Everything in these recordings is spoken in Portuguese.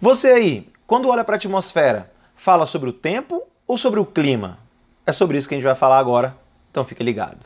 Você aí, quando olha para a atmosfera, fala sobre o tempo ou sobre o clima? É sobre isso que a gente vai falar agora, então fique ligado.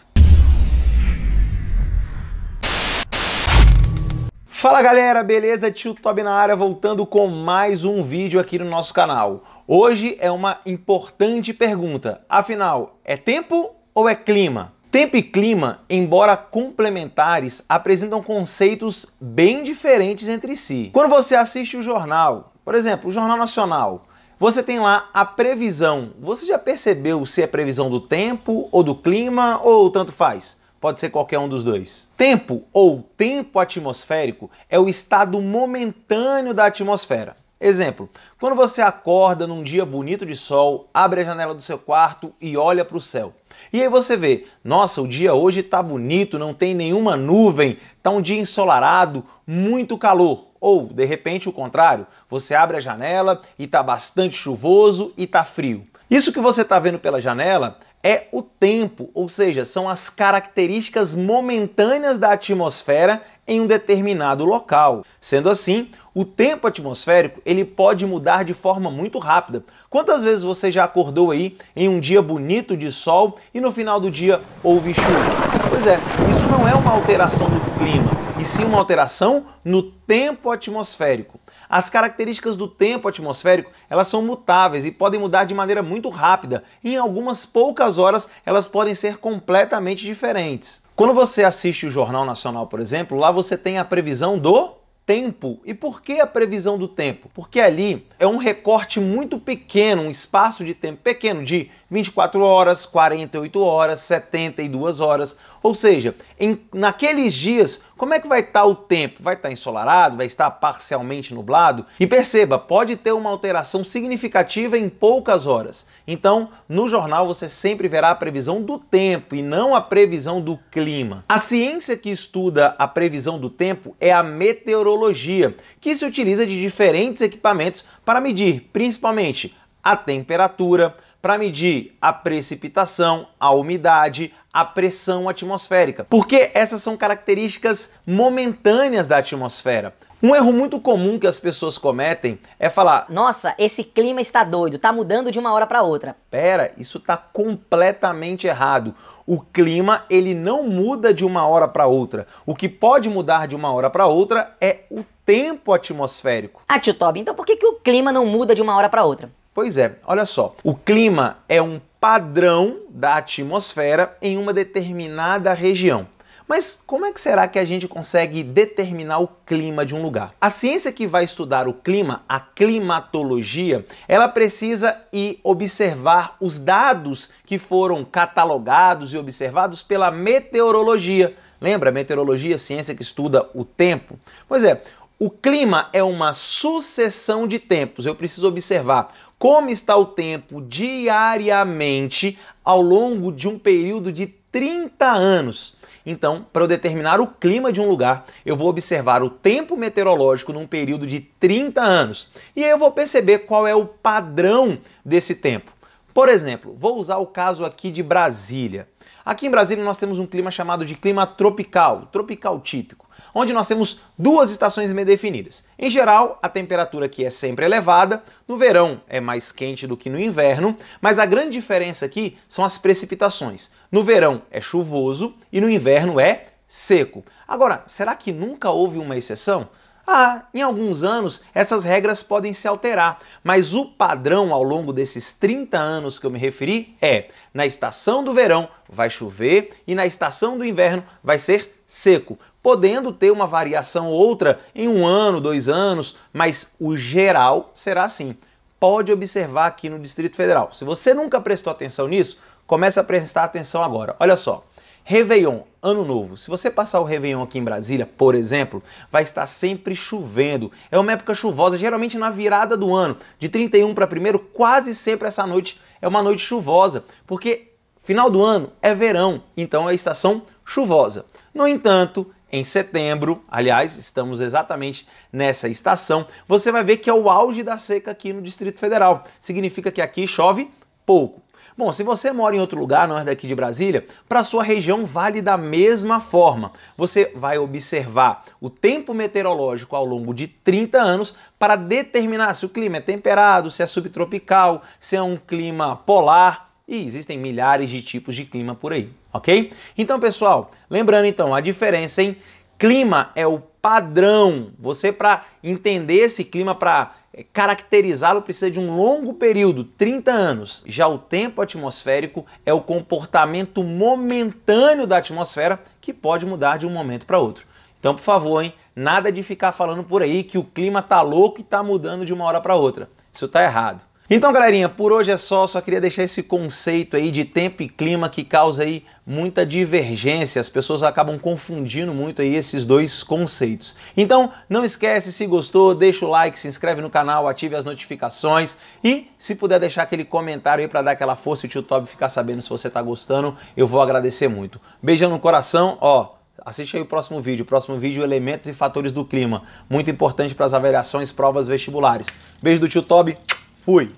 Fala galera, beleza? Tio Toby na área, voltando com mais um vídeo aqui no nosso canal. Hoje é uma importante pergunta, afinal, é tempo ou é clima? Tempo e clima, embora complementares, apresentam conceitos bem diferentes entre si. Quando você assiste o jornal, por exemplo, o Jornal Nacional, você tem lá a previsão. Você já percebeu se é previsão do tempo ou do clima ou tanto faz? Pode ser qualquer um dos dois. Tempo ou tempo atmosférico é o estado momentâneo da atmosfera. Exemplo: quando você acorda num dia bonito de sol, abre a janela do seu quarto e olha para o céu. E aí você vê, nossa, o dia hoje está bonito, não tem nenhuma nuvem, está um dia ensolarado, muito calor. Ou, de repente, o contrário, você abre a janela e está bastante chuvoso e está frio. Isso que você está vendo pela janela é o tempo, ou seja, são as características momentâneas da atmosfera em um determinado local. Sendo assim, o tempo atmosférico ele pode mudar de forma muito rápida. Quantas vezes você já acordou aí em um dia bonito de sol e no final do dia houve chuva? Pois é, isso não é uma alteração do clima, e sim uma alteração no tempo atmosférico. As características do tempo atmosférico, elas são mutáveis e podem mudar de maneira muito rápida. Em algumas poucas horas, elas podem ser completamente diferentes. Quando você assiste o Jornal Nacional, por exemplo, lá você tem a previsão do tempo. E por que a previsão do tempo? Porque ali é um recorte muito pequeno, um espaço de tempo pequeno de 24 horas, 48 horas, 72 horas. Ou seja, em, naqueles dias como é que vai estar tá o tempo? Vai estar tá ensolarado? Vai estar parcialmente nublado? E perceba, pode ter uma alteração significativa em poucas horas. Então, no jornal você sempre verá a previsão do tempo e não a previsão do clima. A ciência que estuda a previsão do tempo é a meteorologia, que se utiliza de diferentes equipamentos para medir, principalmente, a temperatura, para medir a precipitação, a umidade, a pressão atmosférica, porque essas são características momentâneas da atmosfera. Um erro muito comum que as pessoas cometem é falar: "Nossa, esse clima está doido, tá mudando de uma hora para outra". Pera, isso tá completamente errado. O clima, ele não muda de uma hora para outra. O que pode mudar de uma hora para outra é o tempo atmosférico. Ah, tio Toby, então por que, que o clima não muda de uma hora para outra? Pois é, olha só. O clima é um padrão da atmosfera em uma determinada região. Mas como é que será que a gente consegue determinar o clima de um lugar? A ciência que vai estudar o clima, a climatologia, ela precisa ir observar os dados que foram catalogados e observados pela meteorologia. Lembra meteorologia, ciência que estuda o tempo? Pois é, o clima é uma sucessão de tempos. Eu preciso observar como está o tempo diariamente ao longo de um período de 30 anos. Então, para eu determinar o clima de um lugar, eu vou observar o tempo meteorológico num período de 30 anos. E aí eu vou perceber qual é o padrão desse tempo. Por exemplo, vou usar o caso aqui de Brasília. Aqui em Brasília nós temos um clima chamado de clima tropical, tropical típico, onde nós temos duas estações bem definidas. Em geral, a temperatura aqui é sempre elevada, no verão é mais quente do que no inverno, mas a grande diferença aqui são as precipitações. No verão é chuvoso e no inverno é seco. Agora, será que nunca houve uma exceção? Ah, em alguns anos essas regras podem se alterar, mas o padrão ao longo desses 30 anos que eu me referi é: na estação do verão vai chover e na estação do inverno vai ser seco, podendo ter uma variação ou outra em um ano, dois anos, mas o geral será assim. Pode observar aqui no Distrito Federal. Se você nunca prestou atenção nisso, comece a prestar atenção agora. Olha só. Réveillon, Ano Novo. Se você passar o Réveillon aqui em Brasília, por exemplo, vai estar sempre chovendo. É uma época chuvosa, geralmente na virada do ano, de 31 para 1, quase sempre essa noite é uma noite chuvosa, porque final do ano é verão, então é estação chuvosa. No entanto, em setembro, aliás, estamos exatamente nessa estação, você vai ver que é o auge da seca aqui no Distrito Federal. Significa que aqui chove pouco. Bom, se você mora em outro lugar, não é daqui de Brasília, para sua região vale da mesma forma. Você vai observar o tempo meteorológico ao longo de 30 anos para determinar se o clima é temperado, se é subtropical, se é um clima polar e existem milhares de tipos de clima por aí, ok? Então, pessoal, lembrando então a diferença em clima é o padrão. Você, para entender esse clima, para é, caracterizá-lo, precisa de um longo período 30 anos. Já o tempo atmosférico é o comportamento momentâneo da atmosfera que pode mudar de um momento para outro. Então, por favor, hein? Nada de ficar falando por aí que o clima tá louco e tá mudando de uma hora para outra. Isso tá errado. Então, galerinha, por hoje é só. Só queria deixar esse conceito aí de tempo e clima que causa aí muita divergência. As pessoas acabam confundindo muito aí esses dois conceitos. Então, não esquece, se gostou, deixa o like, se inscreve no canal, ative as notificações e se puder deixar aquele comentário aí para dar aquela força e o tio Tob ficar sabendo se você tá gostando, eu vou agradecer muito. Beijão no coração, ó. Assiste aí o próximo vídeo. O próximo vídeo, elementos e fatores do clima. Muito importante para as avaliações, provas vestibulares. Beijo do tio Toby. Fui!